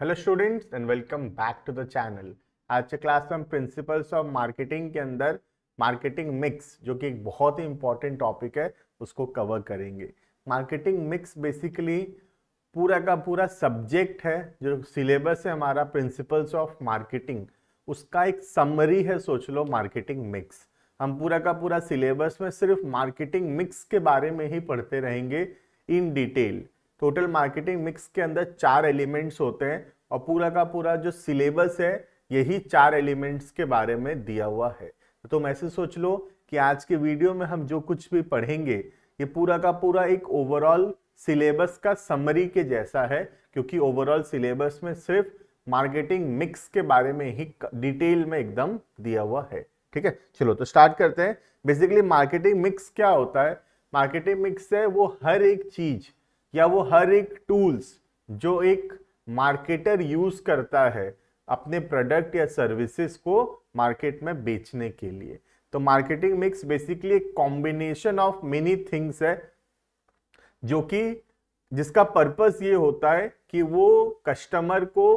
Hello students and welcome back to the channel आज के class में हम प्रिंसिपल्स ऑफ मार्केटिंग के अंदर मार्केटिंग मिक्स जो कि एक बहुत ही इंपॉर्टेंट टॉपिक है उसको कवर करेंगे मार्केटिंग मिक्स बेसिकली पूरा का पूरा सब्जेक्ट है जो सिलेबस है हमारा प्रिंसिपल्स ऑफ मार्केटिंग उसका एक समरी है सोच लो मार्केटिंग मिक्स हम पूरा का पूरा सिलेबस में सिर्फ मार्केटिंग मिक्स के बारे में ही पढ़ते रहेंगे in detail total marketing mix के अंदर चार एलिमेंट्स होते हैं और पूरा का पूरा जो सिलेबस है यही चार एलिमेंट्स के बारे में दिया हुआ है तो तुम ऐसे सोच लो कि आज के वीडियो में हम जो कुछ भी पढ़ेंगे ये पूरा का पूरा एक ओवरऑल सिलेबस का समरी के जैसा है क्योंकि ओवरऑल सिलेबस में सिर्फ मार्केटिंग मिक्स के बारे में ही डिटेल में एकदम दिया हुआ है ठीक है चलो तो स्टार्ट करते हैं बेसिकली मार्केटिंग मिक्स क्या होता है मार्केटिंग मिक्स है वो हर एक चीज या वो हर एक टूल्स जो एक मार्केटर यूज करता है अपने प्रोडक्ट या सर्विसेज को मार्केट में बेचने के लिए तो मार्केटिंग मिक्स बेसिकली एक कॉम्बिनेशन ऑफ मेनी थिंग्स है जो कि जिसका पर्पस ये होता है कि वो कस्टमर को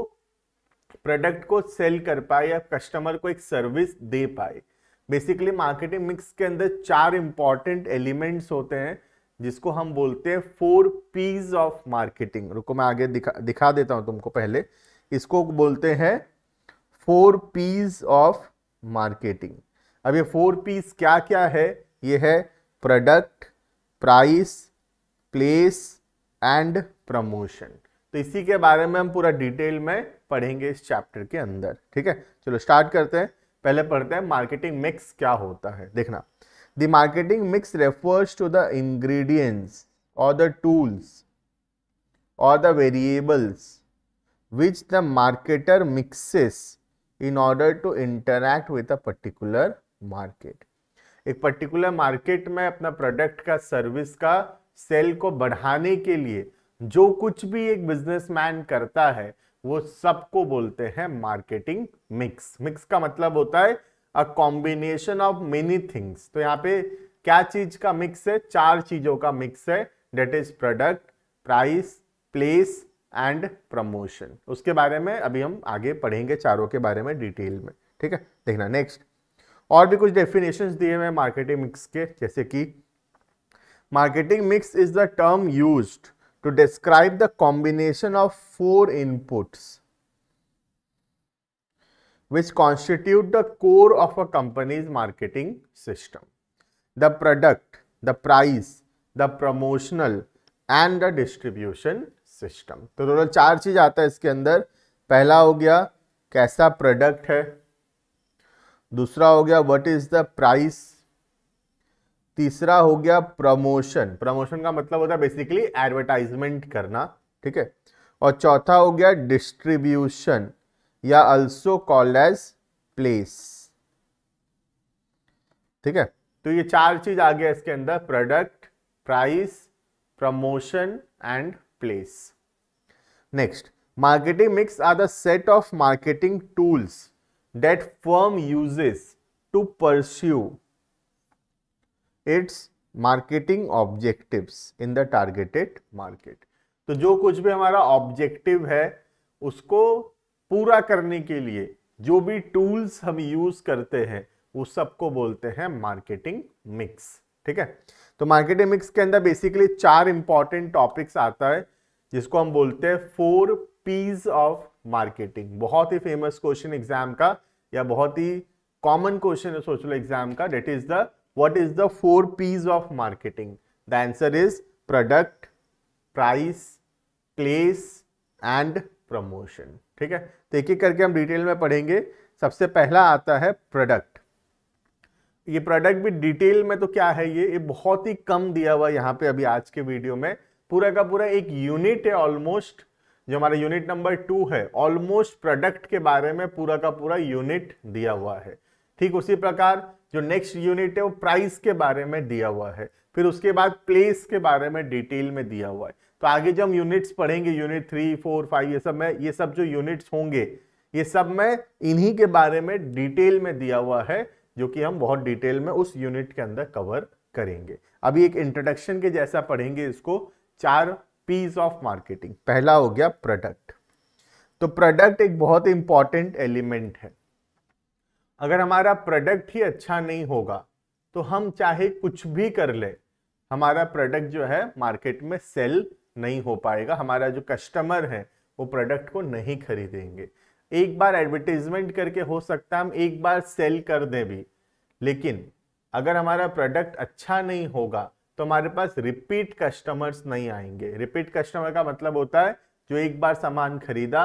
प्रोडक्ट को सेल कर पाए या कस्टमर को एक सर्विस दे पाए बेसिकली मार्केटिंग मिक्स के अंदर चार इंपॉर्टेंट एलिमेंट्स होते हैं जिसको हम बोलते हैं फोर पीज ऑफ मार्केटिंग रुको मैं आगे दिखा दिखा देता हूं तुमको पहले इसको बोलते हैं फोर पीज ऑफ मार्केटिंग अब ये फोर पीस क्या क्या है ये है product price place and promotion तो इसी के बारे में हम पूरा डिटेल में पढ़ेंगे इस चैप्टर के अंदर ठीक है चलो स्टार्ट करते हैं पहले पढ़ते हैं मार्केटिंग मिक्स क्या होता है देखना The marketing mix refers to the ingredients or the tools or the variables which the marketer mixes in order to interact with a particular market. एक पर्टिकुलर मार्केट में अपना प्रोडक्ट का सर्विस का cell को बढ़ाने के लिए जो कुछ भी एक बिजनेसमैन करता है वो सबको बोलते हैं मार्केटिंग मिक्स मिक्स का मतलब होता है a combination of many things तो यहाँ पे क्या चीज का मिक्स है चार चीजों का मिक्स है that is product price place and promotion उसके बारे में अभी हम आगे पढ़ेंगे चारों के बारे में डिटेल में ठीक है देखना नेक्स्ट और भी कुछ डेफिनेशंस दिए हुए मार्केटिंग मिक्स के जैसे कि marketing mix is the term use to describe the combination of four inputs which constitute the core of a company's marketing system. The product, the price, the promotional and the distribution system. तो total चार चीज आता है इसके अंदर पहला हो गया कैसा प्रोडक्ट है दूसरा हो गया वट इज द प्राइस तीसरा हो गया प्रमोशन प्रमोशन का मतलब होता है बेसिकली एडवर्टाइजमेंट करना ठीक है और चौथा हो गया डिस्ट्रीब्यूशन या अल्सो कॉल्ड एज प्लेस ठीक है तो ये चार चीज आ गया इसके अंदर product price promotion and place next marketing mix are the set of marketing tools that firm uses to pursue its marketing objective in the targeted market तो जो कुछ भी हमारा ऑब्जेक्टिव है उसको पूरा करने के लिए जो भी टूल्स हम यूज करते हैं उस सबको बोलते हैं मार्केटिंग मिक्स ठीक है तो मार्केटिंग मिक्स के अंदर बेसिकली चार इंपॉर्टेंट टॉपिक्स आता है जिसको हम बोलते हैं फोर पीज ऑफ मार्केटिंग बहुत ही फेमस क्वेश्चन एग्जाम का या बहुत ही कॉमन क्वेश्चन है सोच लो एग्जाम का that is the what is the four Ps of marketing the answer is product price place and promotion ठीक है तो एक एक करके हम डिटेल में पढ़ेंगे सबसे पहला आता है प्रोडक्ट ये प्रोडक्ट भी डिटेल में तो क्या है ये ये बहुत ही कम दिया हुआ यहाँ पे अभी आज के वीडियो में पूरा का पूरा एक यूनिट है ऑलमोस्ट जो हमारा यूनिट नंबर टू है ऑलमोस्ट प्रोडक्ट के बारे में पूरा का पूरा यूनिट दिया हुआ है ठीक उसी प्रकार जो नेक्स्ट यूनिट है वो प्राइस के बारे में दिया हुआ है फिर उसके बाद प्लेस के बारे में डिटेल में दिया हुआ है तो आगे जो हम यूनिट्स पढ़ेंगे यूनिट थ्री फोर फाइव ये सब में ये सब जो यूनिट्स होंगे ये सब में इन्हीं के बारे में डिटेल में दिया हुआ है जो कि हम बहुत डिटेल में उस यूनिट के अंदर कवर करेंगे अभी एक इंट्रोडक्शन के जैसा पढ़ेंगे इसको चार पीस ऑफ मार्केटिंग पहला हो गया प्रोडक्ट तो प्रोडक्ट एक बहुत इंपॉर्टेंट एलिमेंट है अगर हमारा प्रोडक्ट ही अच्छा नहीं होगा तो हम चाहे कुछ भी कर ले हमारा प्रोडक्ट जो है मार्केट में सेल नहीं हो पाएगा हमारा जो कस्टमर है वो प्रोडक्ट को नहीं खरीदेंगे एक बार एडवर्टीजमेंट करके हो सकता है हम एक बार सेल कर दें भी लेकिन अगर हमारा प्रोडक्ट अच्छा नहीं होगा तो हमारे पास रिपीट कस्टमर्स नहीं आएंगे रिपीट कस्टमर का मतलब होता है जो एक बार सामान खरीदा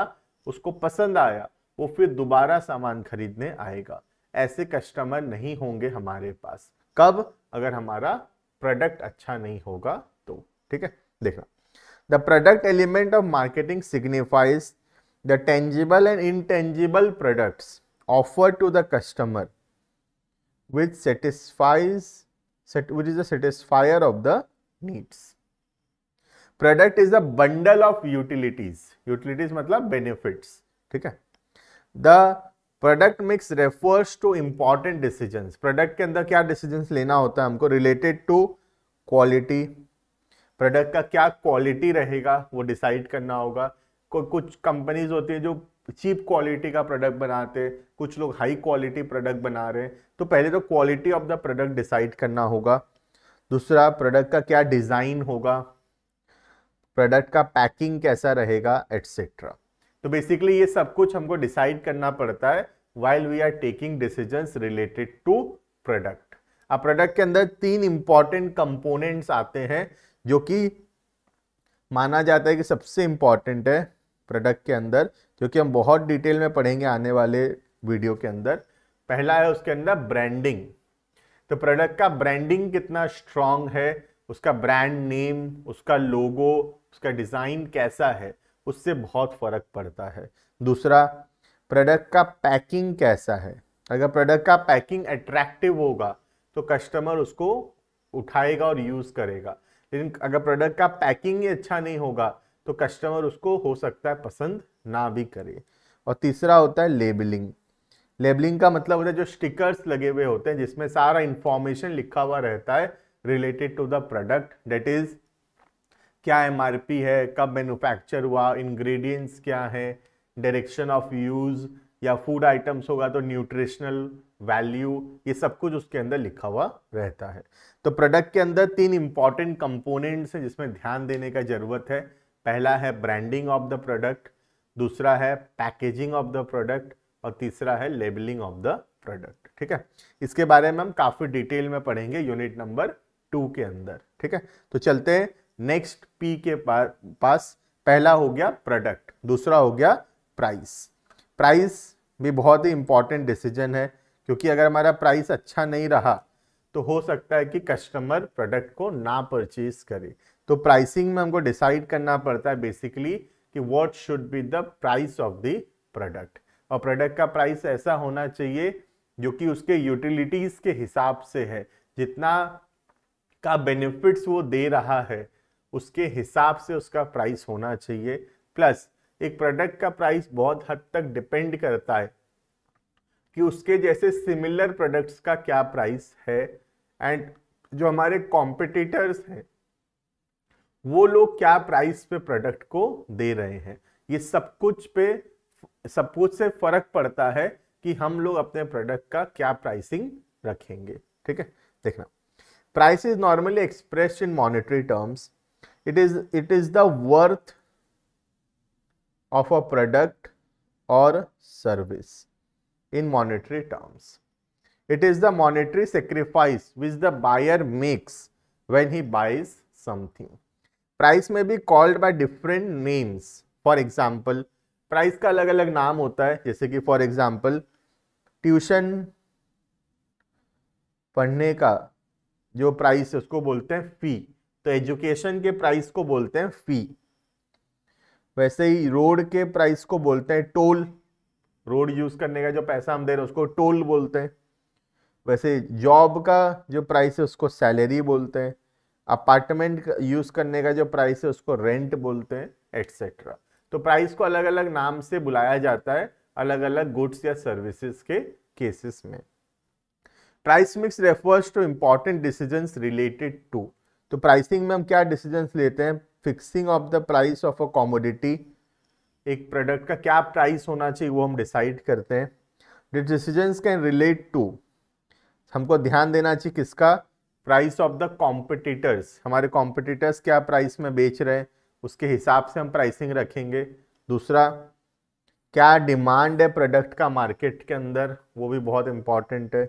उसको पसंद आया वो फिर दोबारा सामान खरीदने आएगा ऐसे कस्टमर नहीं होंगे हमारे पास कब अगर हमारा प्रोडक्ट अच्छा नहीं होगा तो ठीक है देखना the product element of marketing signifies the tangible and intangible products offer to the customer which satisfies which is the satisfier of the needs product is the bundle of utilities utilities मतलब benefits ठीक है the product mix refers to important decision product के अंदर क्या decision लेना होता है हमको रिलेटेड टू क्वालिटी प्रोडक्ट का क्या क्वालिटी रहेगा वो डिसाइड करना होगा कुछ कंपनीज होती है जो चीप क्वालिटी का प्रोडक्ट बनाते हैं कुछ लोग हाई क्वालिटी प्रोडक्ट बना रहे हैं तो पहले तो quality of the product decide करना होगा दूसरा प्रोडक्ट का क्या डिज़ाइन होगा प्रोडक्ट का पैकिंग कैसा रहेगा एट्सेट्रा तो बेसिकली ये सब कुछ हमको डिसाइड करना पड़ता है while we are taking decisions related to product अब प्रोडक्ट के अंदर तीन इंपॉर्टेंट कंपोनेंट्स आते हैं जो कि माना जाता है कि सबसे इम्पॉर्टेंट है प्रोडक्ट के अंदर जो कि हम बहुत डिटेल में पढ़ेंगे आने वाले वीडियो के अंदर पहला है उसके अंदर ब्रांडिंग तो प्रोडक्ट का ब्रांडिंग कितना स्ट्रांग है उसका ब्रांड नेम उसका लोगो उसका डिज़ाइन कैसा है उससे बहुत फ़र्क पड़ता है दूसरा प्रोडक्ट का पैकिंग कैसा है अगर प्रोडक्ट का पैकिंग अट्रैक्टिव होगा तो कस्टमर उसको उठाएगा और यूज़ करेगा लेकिन अगर प्रोडक्ट का पैकिंग ही अच्छा नहीं होगा तो कस्टमर उसको हो सकता है पसंद ना भी करे और तीसरा होता है लेबलिंग लेबलिंग का मतलब होता है जो स्टिकर्स लगे हुए होते हैं जिसमें सारा इंफॉर्मेशन लिखा हुआ रहता है related to the product that is क्या एम है कब मैनुफैक्चर हुआ इंग्रेडिएंट्स क्या है डायरेक्शन ऑफ यूज़ या फूड आइटम्स होगा तो न्यूट्रिशनल वैल्यू ये सब कुछ उसके अंदर लिखा हुआ रहता है तो प्रोडक्ट के अंदर तीन इंपॉर्टेंट कंपोनेंट्स हैं जिसमें ध्यान देने का ज़रूरत है पहला है ब्रांडिंग ऑफ द प्रोडक्ट दूसरा है पैकेजिंग ऑफ द प्रोडक्ट और तीसरा है लेबलिंग ऑफ द प्रोडक्ट ठीक है इसके बारे में हम काफ़ी डिटेल में पढ़ेंगे यूनिट नंबर टू के अंदर ठीक है तो चलते हैं नेक्स्ट पी के पास पहला हो गया प्रोडक्ट दूसरा हो गया प्राइस प्राइस भी बहुत ही इम्पॉर्टेंट डिसीजन है क्योंकि अगर हमारा प्राइस अच्छा नहीं रहा तो हो सकता है कि कस्टमर प्रोडक्ट को ना परचेज करे तो प्राइसिंग में हमको डिसाइड करना पड़ता है बेसिकली कि what should be the price of the product और प्रोडक्ट का प्राइस ऐसा होना चाहिए जो कि उसके यूटिलिटीज़ के हिसाब से है जितना का बेनिफिट्स वो दे रहा है उसके हिसाब से उसका प्राइस होना चाहिए प्लस एक प्रोडक्ट का प्राइस बहुत हद तक डिपेंड करता है कि उसके जैसे सिमिलर प्रोडक्ट्स का क्या प्राइस है एंड जो हमारे कॉम्पिटिटर्स हैं वो लोग क्या प्राइस पे प्रोडक्ट को दे रहे हैं ये सब कुछ पे सब कुछ से फर्क पड़ता है कि हम लोग अपने प्रोडक्ट का क्या प्राइसिंग रखेंगे ठीक है देखना price is normally express in monetary terms it is it is the worth of a product और service in monetary terms it is the monetary sacrifice which the buyer makes when he buys something price में भी called by different names for example price का अलग अलग नाम होता है जैसे कि फॉर एग्जाम्पल ट्यूशन पढ़ने का जो प्राइस है उसको बोलते हैं फी तो एजुकेशन के प्राइस को बोलते हैं फी वैसे ही रोड के प्राइस को बोलते हैं टोल रोड यूज करने का जो पैसा हम दे रहे हैं उसको टोल बोलते हैं वैसे जॉब का जो प्राइस है उसको सैलरी बोलते हैं अपार्टमेंट यूज करने का जो प्राइस है उसको रेंट बोलते हैं एटसेट्रा तो प्राइस को अलग अलग नाम से बुलाया जाता है अलग अलग गुड्स या सर्विसेज के केसेस में price mix refers to important decisions related to तो प्राइसिंग में हम क्या डिसीजंस लेते हैं fixing of the price of a commodity एक प्रोडक्ट का क्या प्राइस होना चाहिए वो हम डिसाइड करते हैं the decisions can relate to हमको ध्यान देना चाहिए किसका प्राइस ऑफ द कॉम्पिटिटर्स हमारे कॉम्पिटिटर्स क्या प्राइस में बेच रहे हैं उसके हिसाब से हम प्राइसिंग रखेंगे दूसरा क्या डिमांड है प्रोडक्ट का मार्केट के अंदर वो भी बहुत इम्पॉर्टेंट है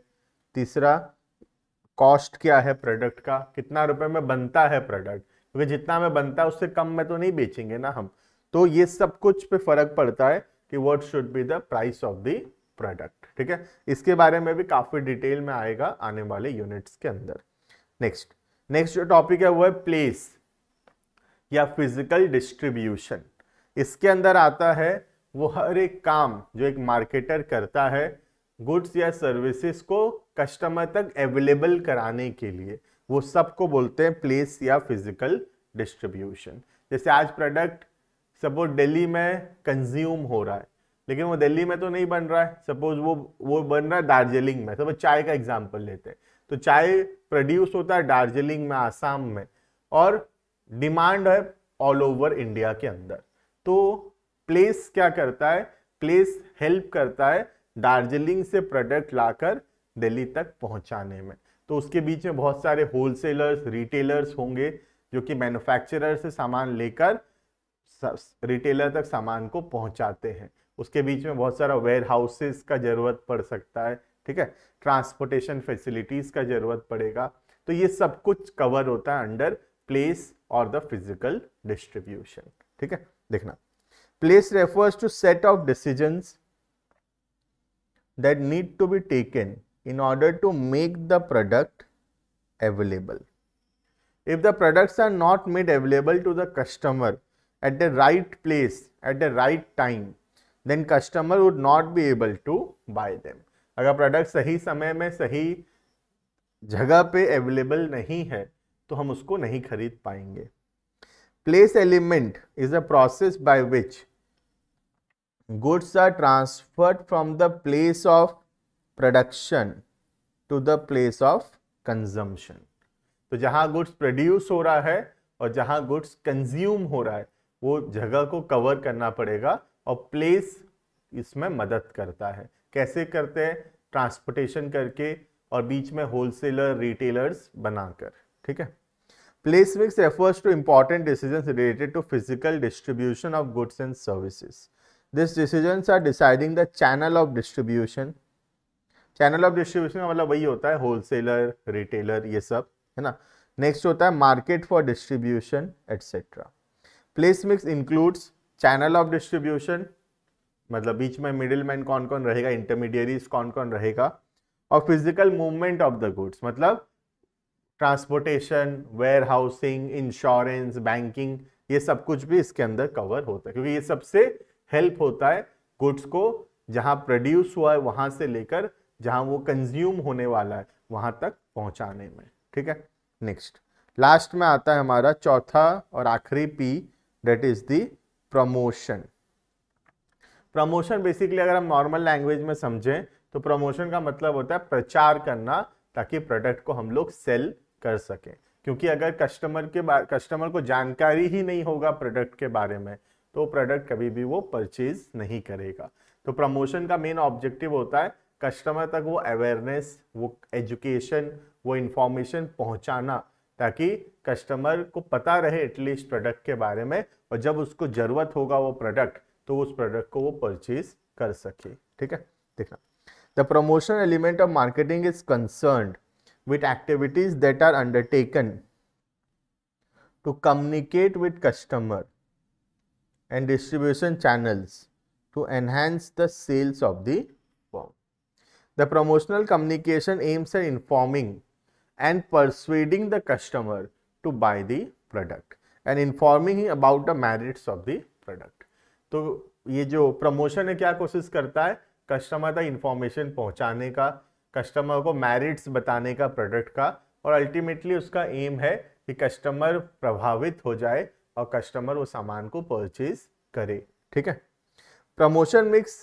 तीसरा कॉस्ट क्या है प्रोडक्ट का कितना रुपए में बनता है प्रोडक्ट क्योंकि जितना में बनता है उससे कम में तो नहीं बेचेंगे ना हम तो ये सब कुछ पे फर्क पड़ता है कि what should be the price of the product ठीक है इसके बारे में भी काफी डिटेल में आएगा आने वाले यूनिट्स के अंदर नेक्स्ट नेक्स्ट जो टॉपिक है वो है प्लेस या फिजिकल डिस्ट्रीब्यूशन इसके अंदर आता है वो हर एक काम जो एक मार्केटर करता है गुड्स या सर्विसेज को कस्टमर तक अवेलेबल कराने के लिए वो सबको बोलते हैं प्लेस या फिजिकल डिस्ट्रीब्यूशन जैसे आज प्रोडक्ट सपोज दिल्ली में कंज्यूम हो रहा है लेकिन वो दिल्ली में तो नहीं बन रहा है सपोज वो वो बन रहा है दार्जिलिंग में सपोज चाय का एग्जाम्पल लेते हैं तो चाय प्रोड्यूस होता है दार्जिलिंग में आसाम में और डिमांड है ऑल ओवर इंडिया के अंदर तो प्लेस क्या करता है प्लेस हेल्प करता है दार्जिलिंग से प्रोडक्ट लाकर दिल्ली तक पहुंचाने में तो उसके बीच में बहुत सारे होलसेलर्स रिटेलर्स होंगे जो कि मैन्युफैक्चरर से सामान लेकर रिटेलर तक सामान को पहुंचाते हैं उसके बीच में बहुत सारा वेयर हाउसेस का ज़रूरत पड़ सकता है ठीक है ट्रांसपोर्टेशन फैसिलिटीज़ का ज़रूरत पड़ेगा तो ये सब कुछ कवर होता है अंडर प्लेस और द फिजिकल डिस्ट्रीब्यूशन ठीक है देखना place refers to set of decision that need to be taken in order to make the product available. If the products are not made available to the customer at the right place, at the right time, then customer would not be able to buy them. अगर product सही समय में सही जगह पे available नहीं है तो हम उसको नहीं खरीद पाएंगे place element is a process by which goods are transferred from the place of production to the place of consumption तो जहां गुड्स प्रोड्यूस हो रहा है और जहां गुड्स कंज्यूम हो रहा है वो जगह को कवर करना पड़ेगा और प्लेस इसमें मदद करता है कैसे करते हैं ट्रांसपोर्टेशन करके और बीच में होलसेलर रिटेलर्स बनाकर ठीक है place mix refers to important decision related to physical distribution of goods and services this decision are deciding the channel of distribution channel of distribution का मतलब वही होता है होलसेलर रिटेलर ये सब है ना नेक्स्ट होता है market for distribution etcetera place mix includes channel of distribution मतलब बीच में मिडिल मैन कौन कौन रहेगा इंटरमीडियरीज कौन कौन रहेगा और physical movement of the goods मतलब transportation warehousing insurance banking ये सब कुछ भी इसके अंदर कवर होता है क्योंकि ये सबसे हेल्प होता है गुड्स को जहाँ प्रोड्यूस हुआ है वहाँ से लेकर जहां वो कंज्यूम होने वाला है वहां तक पहुंचाने में ठीक है नेक्स्ट लास्ट में आता है हमारा चौथा और आखिरी P that is the promotion promotion basically अगर हम नॉर्मल लैंग्वेज में समझें तो प्रमोशन का मतलब होता है प्रचार करना ताकि प्रोडक्ट को हम लोग सेल कर सकें क्योंकि अगर कस्टमर के कस्टमर को जानकारी ही नहीं होगा प्रोडक्ट के बारे में तो प्रोडक्ट कभी भी वो परचेज नहीं करेगा तो प्रमोशन का मेन ऑब्जेक्टिव होता है कस्टमर तक वो अवेयरनेस वो एजुकेशन वो इन्फॉर्मेशन पहुंचाना ताकि कस्टमर को पता रहे एटलीस्ट प्रोडक्ट के बारे में और जब उसको ज़रूरत होगा वो प्रोडक्ट तो उस प्रोडक्ट को वो परचेज कर सके ठीक है देखना the promotion element of marketing is concern with activities that are undertaken to communicate with customer and distribution channels to enhance the sales of the the promotional communication aims are informing and persuading the customer to buy the product and informing about the merits of the product तो ये जो promotion है क्या कोशिश करता है customer तक information पहुंचाने का कस्टमर को मैरिट्स बताने का प्रोडक्ट का और अल्टीमेटली उसका एम है कि कस्टमर प्रभावित हो जाए और कस्टमर वो सामान को परचेज करे ठीक है promotion mix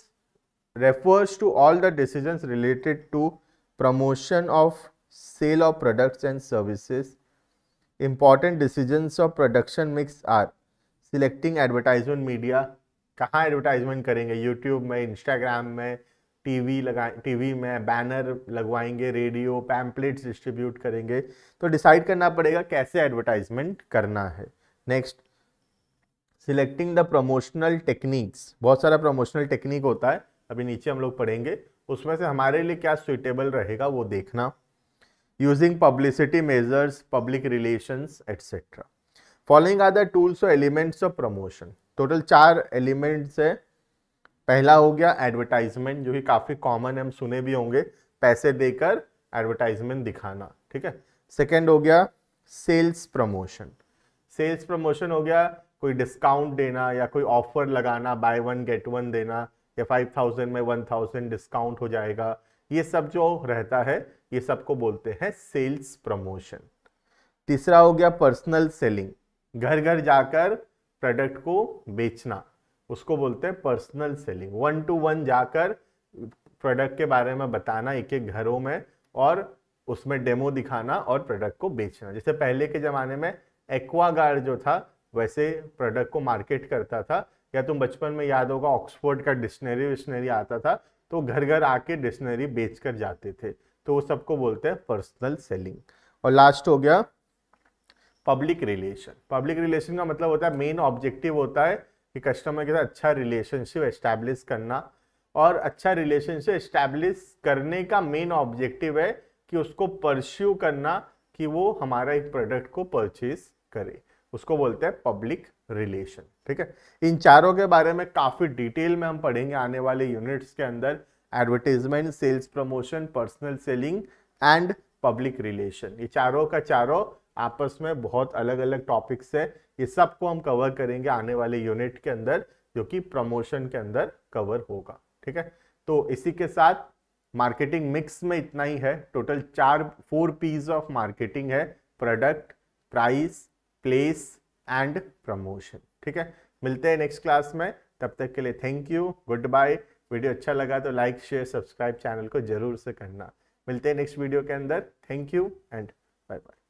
refers to all the decisions related to promotion of sale of products and services. Important decisions of production mix are selecting advertisement media. कहाँ एडवर्टाइजमेंट करेंगे यूट्यूब में इंस्टाग्राम में टीवी लगा टीवी में banner लगवाएंगे radio pamphlets distribute करेंगे तो decide करना पड़ेगा कैसे एडवर्टाइजमेंट करना है next selecting the promotional techniques बहुत सारा प्रमोशनल टेक्निक होता है अभी नीचे हम लोग पढ़ेंगे उसमें से हमारे लिए क्या सुइटेबल रहेगा वो देखना using publicity measures public relations etcetera following are the tools और एलिमेंट्स ऑफ प्रमोशन टोटल चार एलिमेंट्स है पहला हो गया एडवर्टाइजमेंट जो कि काफ़ी कॉमन है हम सुने भी होंगे पैसे देकर एडवर्टाइजमेंट दिखाना ठीक है सेकेंड हो गया सेल्स प्रमोशन सेल्स प्रमोशन हो गया कोई डिस्काउंट देना या कोई ऑफर लगाना बाय वन गेट वन देना या फाइव थाउजेंड में वन थाउजेंड डिस्काउंट हो जाएगा ये सब जो रहता है ये सबको बोलते हैं सेल्स प्रमोशन तीसरा हो गया पर्सनल सेलिंग घर घर जाकर प्रोडक्ट को बेचना उसको बोलते हैं personal selling one to one जाकर प्रोडक्ट के बारे में बताना एक एक घरों में और उसमें डेमो दिखाना और प्रोडक्ट को बेचना जैसे पहले के ज़माने में एक्वागार्ड जो था वैसे प्रोडक्ट को मार्केट करता था या तुम बचपन में याद होगा ऑक्सफोर्ड का डिक्शनरी विक्शनरी आता था तो घर घर आके डिक्शनरी बेच कर जाते थे तो वो सबको बोलते हैं पर्सनल सेलिंग और लास्ट हो गया पब्लिक रिलेशन पब्लिक रिलेशन का मतलब होता है मेन ऑब्जेक्टिव होता है कि कस्टमर के साथ अच्छा रिलेशनशिप एस्टैब्लिश करना और अच्छा रिलेशनशिप एस्टैब्लिश करने का मेन ऑब्जेक्टिव है कि उसको परस्यू करना कि वो हमारा एक प्रोडक्ट को परचेज करे उसको बोलते हैं पब्लिक रिलेशन ठीक है इन चारों के बारे में काफ़ी डिटेल में हम पढ़ेंगे आने वाले यूनिट्स के अंदर advertisement sales promotion personal selling and public relation ये चारों का चारों आपस में बहुत अलग अलग टॉपिक्स है ये सबको हम कवर करेंगे आने वाले यूनिट के अंदर जो कि प्रमोशन के अंदर कवर होगा ठीक है तो इसी के साथ मार्केटिंग मिक्स में इतना ही है टोटल चार फोर पीस ऑफ मार्केटिंग है product price place and promotion ठीक है मिलते हैं नेक्स्ट क्लास में तब तक के लिए thank you good bye video अच्छा लगा तो लाइक शेयर सब्सक्राइब चैनल को जरूर से करना मिलते हैं नेक्स्ट वीडियो के अंदर thank you and bye bye